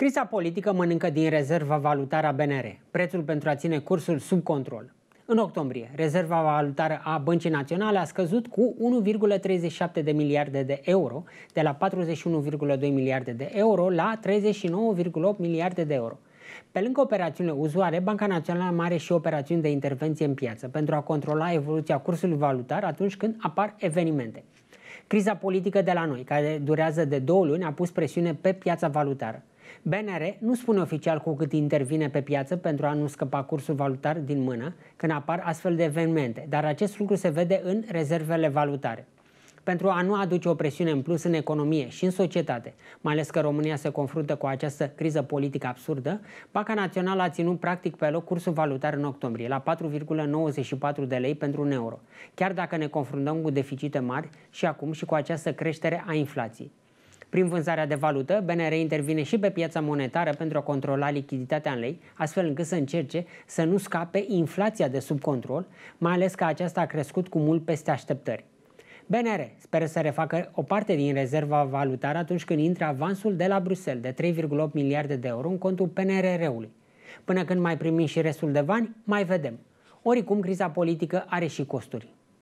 Criza politică mănâncă din rezerva valutară a BNR, prețul pentru a ține cursul sub control. În octombrie, rezerva valutară a Băncii Naționale a scăzut cu 1,37 de miliarde de euro, de la 41,2 miliarde de euro la 39,8 miliarde de euro. Pe lângă operațiunile uzuare, Banca Națională are și operațiuni de intervenție în piață pentru a controla evoluția cursului valutar atunci când apar evenimente. Criza politică de la noi, care durează de două luni, a pus presiune pe piața valutară. BNR nu spune oficial cu cât intervine pe piață pentru a nu scăpa cursul valutar din mână când apar astfel de evenimente, dar acest lucru se vede în rezervele valutare pentru a nu aduce o presiune în plus în economie și în societate, mai ales că România se confruntă cu această criză politică absurdă, Banca Națională a ținut practic pe loc cursul valutar în octombrie, la 4,94 de lei pentru un euro, chiar dacă ne confruntăm cu deficite mari și acum și cu această creștere a inflației. Prin vânzarea de valută, BNR intervine și pe piața monetară pentru a controla lichiditatea în lei, astfel încât să încerce să nu scape inflația de sub control, mai ales că aceasta a crescut cu mult peste așteptări. BNR speră să refacă o parte din rezerva valutară atunci când intră avansul de la Bruxelles de 3,8 miliarde de euro în contul PNRR-ului. Până când mai primim și restul de bani, mai vedem. Oricum, criza politică are și costuri.